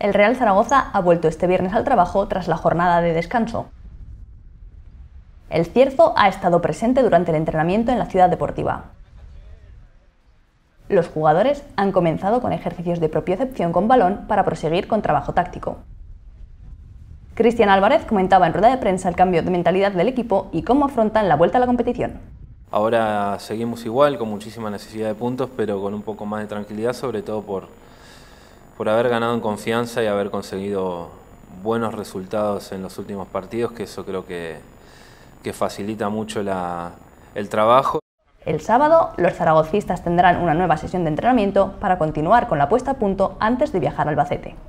el Real Zaragoza ha vuelto este viernes al trabajo tras la jornada de descanso. El Cierzo ha estado presente durante el entrenamiento en la ciudad deportiva. Los jugadores han comenzado con ejercicios de propiocepción con balón para proseguir con trabajo táctico. Cristian Álvarez comentaba en rueda de prensa el cambio de mentalidad del equipo y cómo afrontan la vuelta a la competición. Ahora seguimos igual, con muchísima necesidad de puntos, pero con un poco más de tranquilidad, sobre todo por, por haber ganado en confianza y haber conseguido buenos resultados en los últimos partidos, que eso creo que, facilita mucho el trabajo. El sábado, los zaragocistas tendrán una nueva sesión de entrenamiento para continuar con la puesta a punto antes de viajar a Albacete.